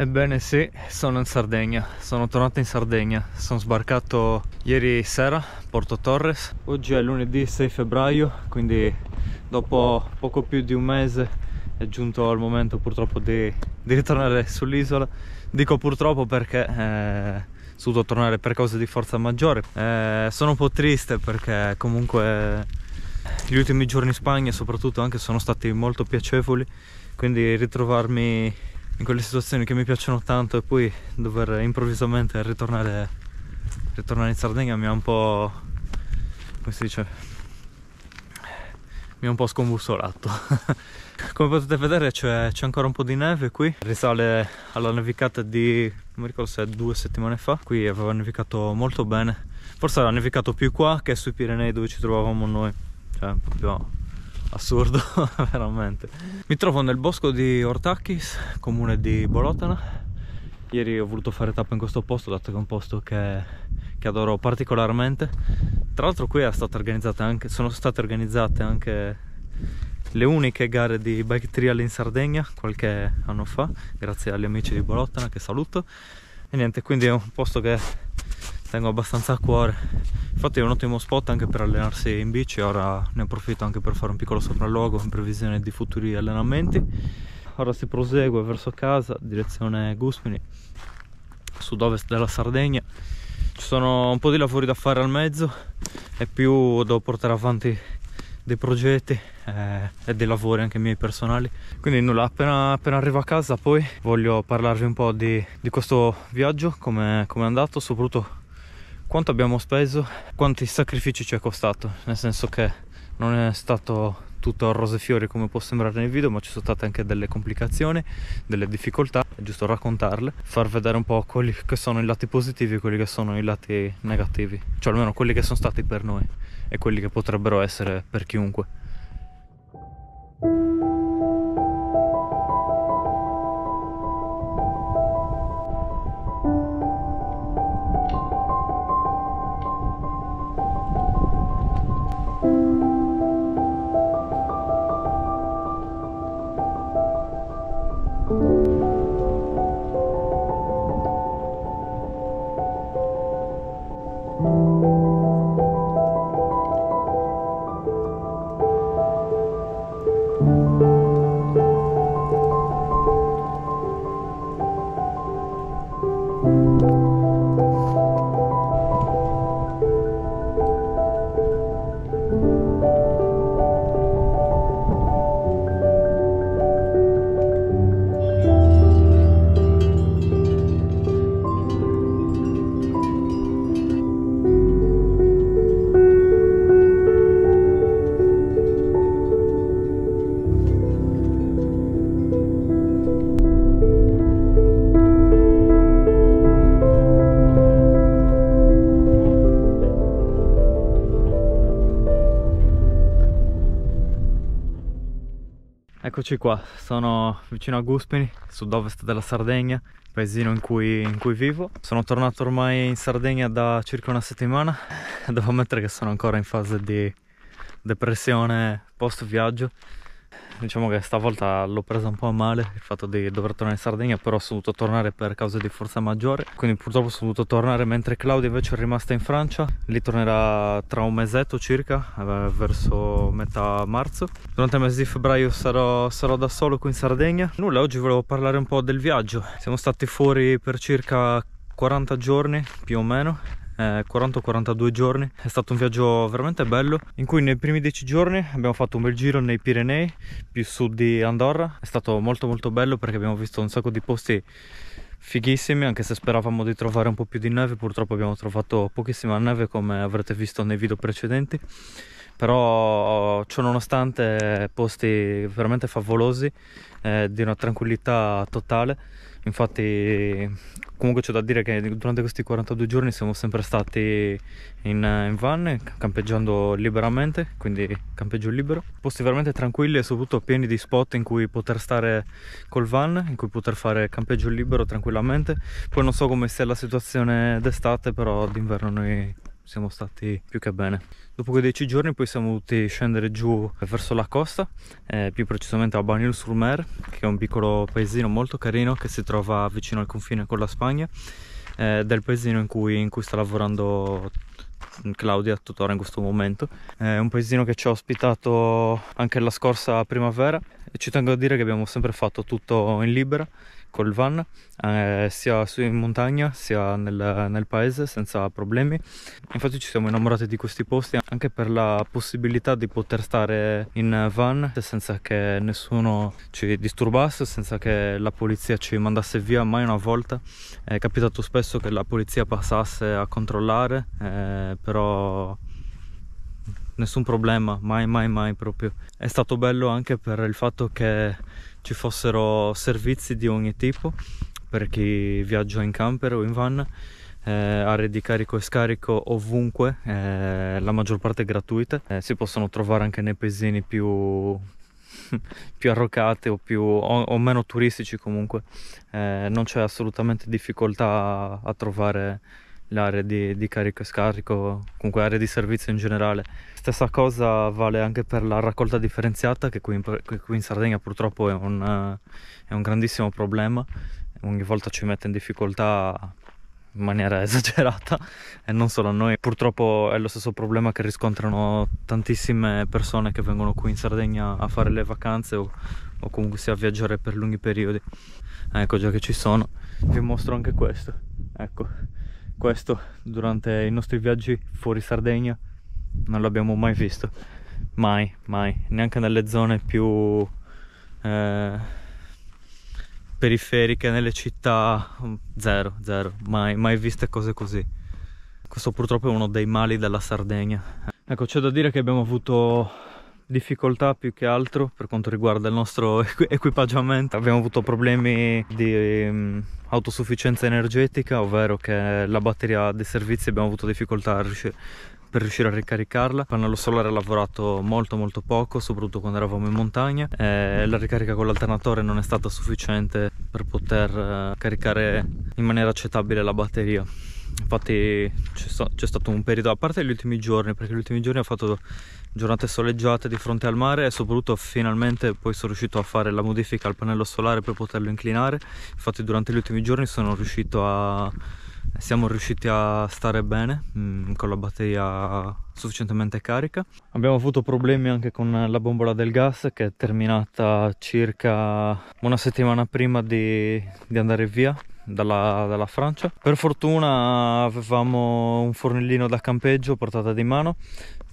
Ebbene sì, sono in Sardegna, sono tornato in Sardegna, sono sbarcato ieri sera a Porto Torres, oggi è lunedì 6 febbraio, quindi dopo poco più di un mese è giunto il momento purtroppo di, di ritornare sull'isola, dico purtroppo perché eh, sono dovuto tornare per cause di forza maggiore, eh, sono un po' triste perché comunque gli ultimi giorni in Spagna soprattutto anche sono stati molto piacevoli, quindi ritrovarmi in quelle situazioni che mi piacciono tanto e poi dover improvvisamente ritornare, ritornare in Sardegna mi ha un po' come si dice mi ha un po' scombussolato come potete vedere c'è, ancora un po' di neve qui risale alla nevicata di non mi ricordo se è due settimane fa qui aveva nevicato molto bene forse aveva nevicato più qua che sui Pirenei dove ci trovavamo noi cioè proprio assurdo veramente mi trovo nel bosco di Ortakis comune di Bolotana ieri ho voluto fare tappa in questo posto dato che è un posto che, che adoro particolarmente tra l'altro qui anche, sono state organizzate anche le uniche gare di bike trial in Sardegna qualche anno fa grazie agli amici di Bolotana che saluto e niente quindi è un posto che tengo abbastanza a cuore infatti è un ottimo spot anche per allenarsi in bici ora ne approfitto anche per fare un piccolo sopralluogo in previsione di futuri allenamenti ora si prosegue verso casa direzione Guspini sud-ovest della Sardegna ci sono un po' di lavori da fare al mezzo e più devo portare avanti dei progetti eh, e dei lavori anche miei personali quindi nulla appena, appena arrivo a casa poi voglio parlarvi un po' di, di questo viaggio come è andato soprattutto quanto abbiamo speso, quanti sacrifici ci è costato, nel senso che non è stato tutto a rose e fiori come può sembrare nel video, ma ci sono state anche delle complicazioni, delle difficoltà, è giusto raccontarle, far vedere un po' quelli che sono i lati positivi e quelli che sono i lati negativi, cioè almeno quelli che sono stati per noi e quelli che potrebbero essere per chiunque. Eccoci qua, sono vicino a Guspini, sud-ovest della Sardegna, paesino in cui, in cui, vivo. Sono tornato ormai in Sardegna da circa una settimana. Devo ammettere che sono ancora in fase di depressione post viaggio diciamo che stavolta l'ho presa un po' a male il fatto di dover tornare in Sardegna però sono dovuto tornare per causa di forza maggiore quindi purtroppo sono dovuto tornare mentre Claudia invece è rimasta in Francia lì tornerà tra un mesetto circa eh, verso metà marzo durante il mese di febbraio sarò, sarò da solo qui in Sardegna nulla oggi volevo parlare un po' del viaggio siamo stati fuori per circa 40 giorni più o meno 40-42 eh, giorni. È stato un viaggio veramente bello in cui nei primi 10 giorni abbiamo fatto un bel giro nei Pirenei, più sud di Andorra. È stato molto molto bello perché abbiamo visto un sacco di posti fighissimi anche se speravamo di trovare un po' più di neve purtroppo abbiamo trovato pochissima neve come avrete visto nei video precedenti però oh, nonostante posti veramente favolosi eh, di una tranquillità totale infatti comunque c'è da dire che durante questi 42 giorni siamo sempre stati in, in van campeggiando liberamente quindi campeggio libero posti veramente tranquilli e soprattutto pieni di spot in cui poter stare col van in cui poter fare campeggio libero tranquillamente poi non so come sia la situazione d'estate però d'inverno noi siamo stati più che bene. Dopo quei dieci giorni poi siamo dovuti scendere giù verso la costa, eh, più precisamente a Banil sur mer che è un piccolo paesino molto carino che si trova vicino al confine con la Spagna, eh, del paesino in cui, in cui sta lavorando Claudia tuttora in questo momento. È un paesino che ci ha ospitato anche la scorsa primavera ci tengo a dire che abbiamo sempre fatto tutto in libera col van eh, sia su in montagna sia nel, nel, paese senza problemi infatti ci siamo innamorati di questi posti anche per la possibilità di poter stare in van senza che nessuno ci disturbasse senza che la polizia ci mandasse via mai una volta è capitato spesso che la polizia passasse a controllare eh, però nessun problema mai mai mai proprio è stato bello anche per il fatto che ci fossero servizi di ogni tipo per chi viaggia in camper o in van eh, aree di carico e scarico ovunque, eh, la maggior parte gratuite, eh, si possono trovare anche nei paesini più, più arroccati o, più, o, o meno turistici comunque, eh, non c'è assolutamente difficoltà a trovare l'area di, di carico e scarico, comunque l'area di servizio in generale. Stessa cosa vale anche per la raccolta differenziata, che qui in, qui in Sardegna purtroppo è un, è un grandissimo problema, ogni volta ci mette in difficoltà in maniera esagerata e non solo a noi, purtroppo è lo stesso problema che riscontrano tantissime persone che vengono qui in Sardegna a fare le vacanze o, o comunque sia a viaggiare per lunghi periodi. Ecco già che ci sono, vi mostro anche questo, ecco questo durante i nostri viaggi fuori Sardegna non l'abbiamo mai visto mai mai neanche nelle zone più eh, periferiche nelle città mm, zero zero mai mai viste cose così questo purtroppo è uno dei mali della Sardegna ecco c'è da dire che abbiamo avuto difficoltà più che altro per quanto riguarda il nostro equipaggiamento. Abbiamo avuto problemi di um, autosufficienza energetica, ovvero che la batteria dei servizi abbiamo avuto difficoltà a riuscire per riuscire a ricaricarla. Il pannello solare ha lavorato molto molto poco, soprattutto quando eravamo in montagna. E la ricarica con l'alternatore non è stata sufficiente per poter eh, caricare in maniera accettabile la batteria infatti c'è, sta, stato un periodo a parte gli ultimi giorni perché gli ultimi giorni ho fatto giornate soleggiate di fronte al mare e soprattutto finalmente poi sono riuscito a fare la modifica al pannello solare per poterlo inclinare infatti durante gli ultimi giorni sono riuscito a siamo riusciti a stare bene mh, mm, con la batteria sufficientemente carica abbiamo avuto problemi anche con la bombola del gas che è terminata circa una settimana prima di, di andare via dalla, dalla Francia. Per fortuna avevamo un fornellino da campeggio portata di mano,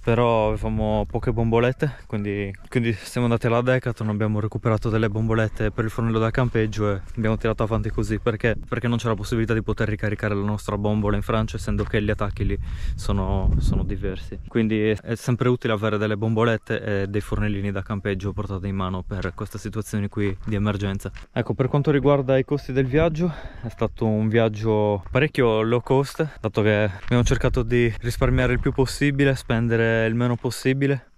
però avevamo poche bombolette, quindi, quindi siamo andati alla Decathlon, abbiamo recuperato delle bombolette per il fornello da campeggio e abbiamo tirato avanti così perché, perché non c'era la possibilità di poter ricaricare la nostra bombola in Francia essendo che gli attacchi lì sono, sono diversi. Quindi è sempre utile avere delle bombolette e dei fornellini da campeggio portati in mano per queste situazioni qui di emergenza. Ecco, per quanto riguarda i costi del viaggio, è stato un viaggio parecchio low cost, dato che abbiamo cercato di risparmiare il più possibile, spendere il meno possibile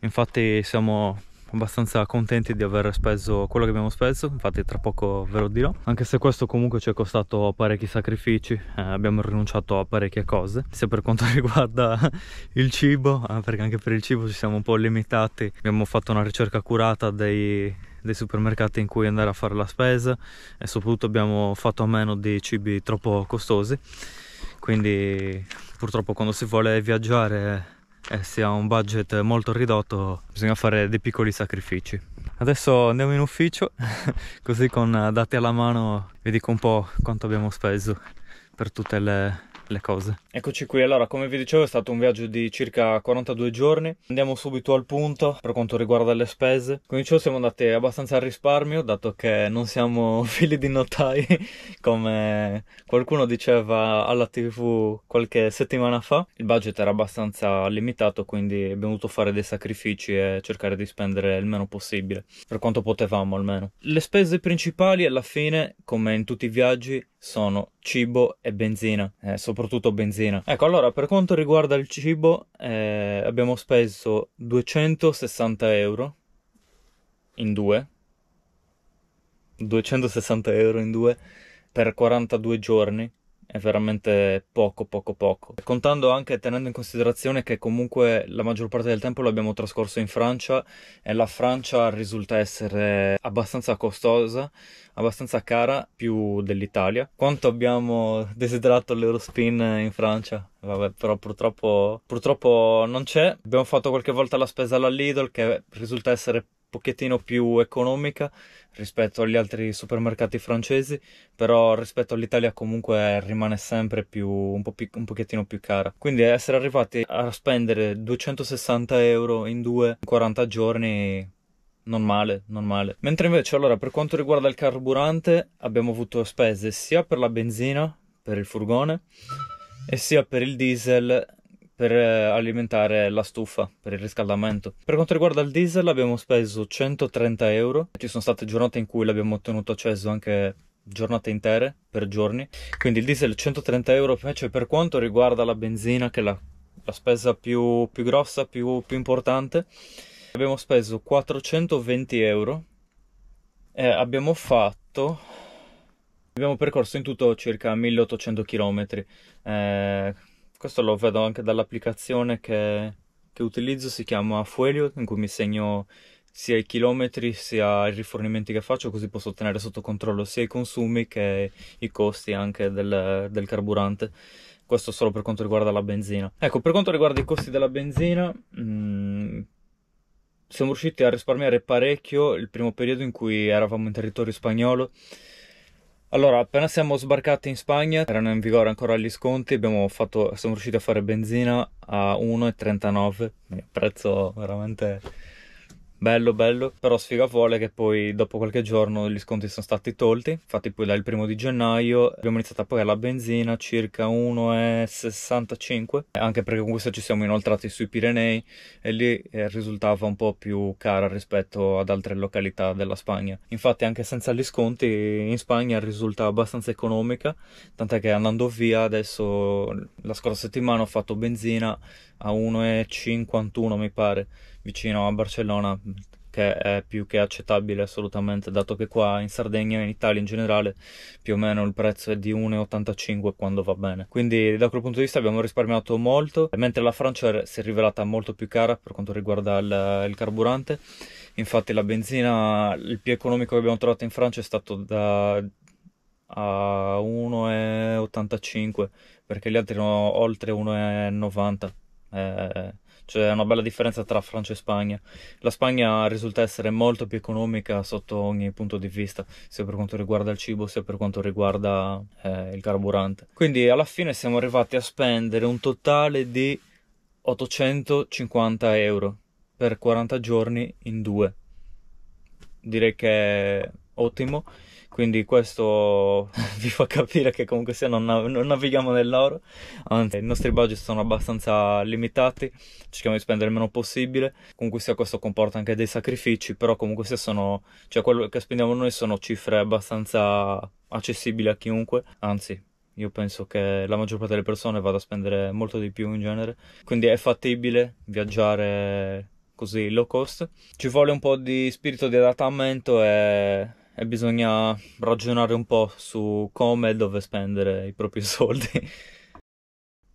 infatti siamo abbastanza contenti di aver speso quello che abbiamo speso infatti tra poco ve lo dirò anche se questo comunque ci è costato parecchi sacrifici eh, abbiamo rinunciato a parecchie cose sia per quanto riguarda il cibo eh, perché anche per il cibo ci siamo un po' limitati abbiamo fatto una ricerca curata dei, dei supermercati in cui andare a fare la spesa e soprattutto abbiamo fatto a meno di cibi troppo costosi quindi purtroppo quando si vuole viaggiare eh, e si ha un budget molto ridotto bisogna fare dei piccoli sacrifici adesso andiamo in ufficio così con eh, dati alla mano vi dico un po' quanto abbiamo speso per tutte le le cose. Eccoci qui, allora come vi dicevo è stato un viaggio di circa 42 giorni, andiamo subito al punto per quanto riguarda le spese, come dicevo siamo andati abbastanza al risparmio dato che non siamo figli di notai come qualcuno diceva alla tv qualche settimana fa, il budget era abbastanza limitato quindi abbiamo dovuto fare dei sacrifici e cercare di spendere il meno possibile, per quanto potevamo almeno. Le spese principali alla fine, come in tutti i viaggi, sono cibo e benzina, eh, soprattutto benzina. Ecco, allora per quanto riguarda il cibo, eh, abbiamo speso 260 euro in due. 260 euro in due per 42 giorni è veramente poco, poco, poco. Contando anche, tenendo in considerazione che comunque la maggior parte del tempo l'abbiamo trascorso in Francia e la Francia risulta essere abbastanza costosa, abbastanza cara, più dell'Italia. Quanto abbiamo desiderato l'Eurospin in Francia? Vabbè, però purtroppo, purtroppo non c'è. Abbiamo fatto qualche volta la spesa alla Lidl che risulta essere pochettino più economica rispetto agli altri supermercati francesi, però rispetto all'Italia comunque rimane sempre più, un, po più, un pochettino più cara. Quindi essere arrivati a spendere 260 euro in due, in 40 giorni, non male, non male. Mentre invece allora per quanto riguarda il carburante abbiamo avuto spese sia per la benzina, per il furgone, e sia per il diesel per eh, alimentare la stufa, per il riscaldamento. Per quanto riguarda il diesel abbiamo speso 130 euro, ci sono state giornate in cui l'abbiamo tenuto acceso anche giornate intere, per giorni, quindi il diesel 130 euro invece per quanto riguarda la benzina che è la, la spesa più, più grossa, più, più importante, abbiamo speso 420 euro e abbiamo fatto abbiamo percorso in tutto circa 1800 km eh, questo lo vedo anche dall'applicazione che, che utilizzo, si chiama Fuelio, in cui mi segno sia i chilometri sia i rifornimenti che faccio, così posso tenere sotto controllo sia i consumi che i costi anche del, del carburante. Questo solo per quanto riguarda la benzina. Ecco, per quanto riguarda i costi della benzina, mh, mm, siamo riusciti a risparmiare parecchio il primo periodo in cui eravamo in territorio spagnolo allora, appena siamo sbarcati in Spagna, erano in vigore ancora gli sconti, abbiamo fatto, siamo riusciti a fare benzina a 1,39, prezzo veramente Bello, bello, però sfiga vuole che poi dopo qualche giorno gli sconti sono stati tolti, infatti poi dal primo di gennaio abbiamo iniziato a pagare la benzina circa 1,65, anche perché con questo ci siamo inoltrati sui Pirenei e lì eh, risultava un po' più cara rispetto ad altre località della Spagna. Infatti anche senza gli sconti in Spagna risulta abbastanza economica, tant'è che andando via adesso la scorsa settimana ho fatto benzina a 1,51 mi pare, vicino a Barcellona, che è più che accettabile assolutamente, dato che qua in Sardegna e in Italia in generale più o meno il prezzo è di 1,85 quando va bene. Quindi da quel punto di vista abbiamo risparmiato molto, mentre la Francia si è rivelata molto più cara per quanto riguarda il, il carburante. Infatti la benzina, il più economico che abbiamo trovato in Francia è stato da a 1,85 perché gli altri erano oltre 1,90 eh, c'è cioè, una bella differenza tra Francia e Spagna. La Spagna risulta essere molto più economica sotto ogni punto di vista, sia per quanto riguarda il cibo, sia per quanto riguarda eh, il carburante. Quindi alla fine siamo arrivati a spendere un totale di 850 euro per 40 giorni in due. Direi che è ottimo quindi questo vi fa capire che comunque sia non, nav- non navighiamo nell'oro, anzi i nostri budget sono abbastanza limitati, cerchiamo di spendere il meno possibile, comunque sia questo comporta anche dei sacrifici, però comunque sia sono, cioè quello che spendiamo noi sono cifre abbastanza accessibili a chiunque, anzi io penso che la maggior parte delle persone vada a spendere molto di più in genere, quindi è fattibile viaggiare così low cost. Ci vuole un po' di spirito di adattamento e e bisogna ragionare un po' su come e dove spendere i propri soldi.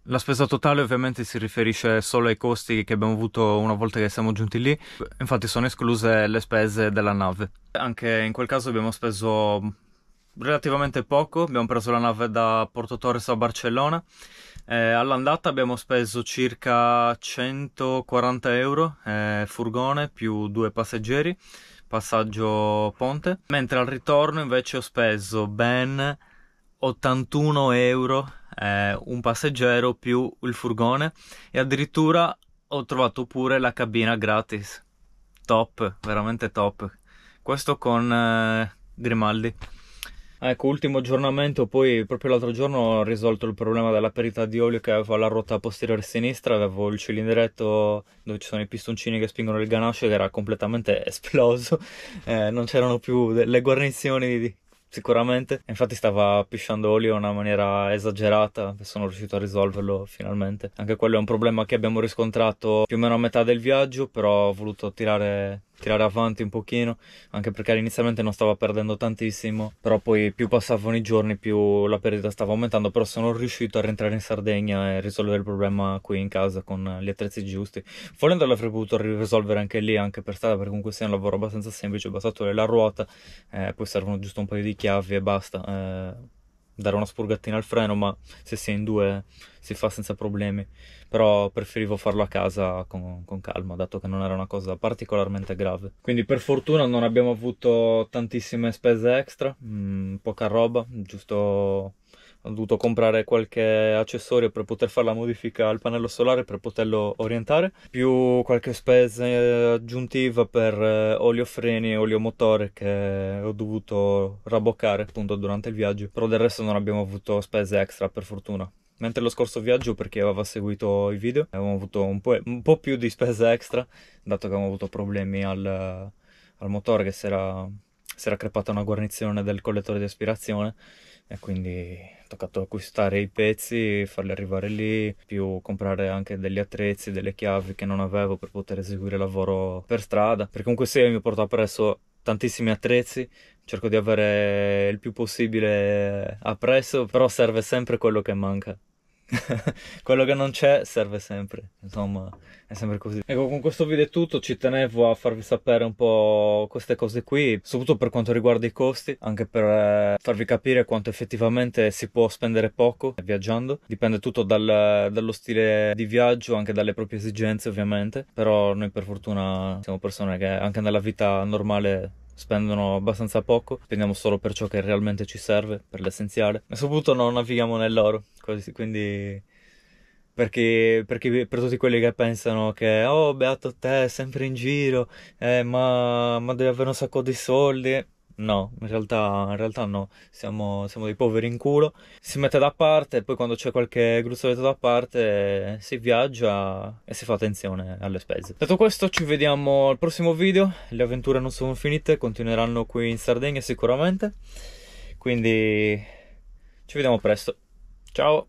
La spesa totale ovviamente si riferisce solo ai costi che abbiamo avuto una volta che siamo giunti lì, infatti sono escluse le spese della nave. Anche in quel caso abbiamo speso relativamente poco, abbiamo preso la nave da Porto Torres a Barcellona, eh, all'andata abbiamo speso circa 140 euro, eh, furgone più due passeggeri, passaggio ponte, mentre al ritorno invece ho speso ben 81 euro eh, un passeggero più il furgone e addirittura ho trovato pure la cabina gratis. Top, veramente top. Questo con eh, Grimaldi. Ecco, ultimo aggiornamento, poi proprio l'altro giorno ho risolto il problema della perita di olio che avevo alla ruota posteriore sinistra, avevo il cilindretto dove ci sono i pistoncini che spingono il ganascio che era completamente esploso, eh, non c'erano più le guarnizioni di, sicuramente. Infatti stava pisciando olio in una maniera esagerata e sono riuscito a risolverlo finalmente. Anche quello è un problema che abbiamo riscontrato più o meno a metà del viaggio, però ho voluto tirare tirare avanti un pochino, anche perché inizialmente non stava perdendo tantissimo, però poi più passavano i giorni più la perdita stava aumentando, però sono riuscito a rientrare in Sardegna e risolvere il problema qui in casa con gli attrezzi giusti. Volendo l'avrei potuto risolvere anche lì, anche per strada, perché comunque sia un lavoro abbastanza semplice, bastato la ruota, eh, poi servono giusto un paio di chiavi e basta. Eh, dare una spurgatina al freno, ma se si è in due si fa senza problemi. Però preferivo farlo a casa con, con, calma, dato che non era una cosa particolarmente grave. Quindi per fortuna non abbiamo avuto tantissime spese extra, mh, mm, poca roba, giusto ho dovuto comprare qualche accessorio per poter fare la modifica al pannello solare per poterlo orientare, più qualche spesa eh, aggiuntiva per eh, olio freni e olio motore che ho dovuto raboccare appunto durante il viaggio, però del resto non abbiamo avuto spese extra per fortuna. Mentre lo scorso viaggio, perché aveva seguito i video, avevamo avuto un po', un po più di spese extra, dato che avevamo avuto problemi al, al motore che si era, si era crepata una guarnizione del collettore di aspirazione e quindi attaccato a acquistare i pezzi, farli arrivare lì, più comprare anche degli attrezzi, delle chiavi che non avevo per poter eseguire lavoro per strada, perché comunque se mi porto appresso tantissimi attrezzi, cerco di avere il più possibile appresso, però serve sempre quello che manca. quello che non c'è serve sempre, insomma, è sempre così. Ecco, con questo video è tutto, ci tenevo a farvi sapere un po' queste cose qui, soprattutto per quanto riguarda i costi, anche per eh, farvi capire quanto effettivamente si può spendere poco viaggiando, dipende tutto dal, dallo stile di viaggio, anche dalle proprie esigenze ovviamente, però noi per fortuna siamo persone che anche nella vita normale spendono abbastanza poco, spendiamo solo per ciò che realmente ci serve, per l'essenziale, ma soprattutto non navighiamo nell'oro, quindi perché, perché, per tutti quelli che pensano che oh beato te, sempre in giro, eh, ma, ma, devi avere un sacco di soldi, No, in realtà, in realtà no, siamo, siamo, dei poveri in culo. Si mette da parte e poi quando c'è qualche gruzzoletto da parte si viaggia e si fa attenzione alle spese. Detto questo ci vediamo al prossimo video, le avventure non sono finite, continueranno qui in Sardegna sicuramente, quindi ci vediamo presto. Ciao!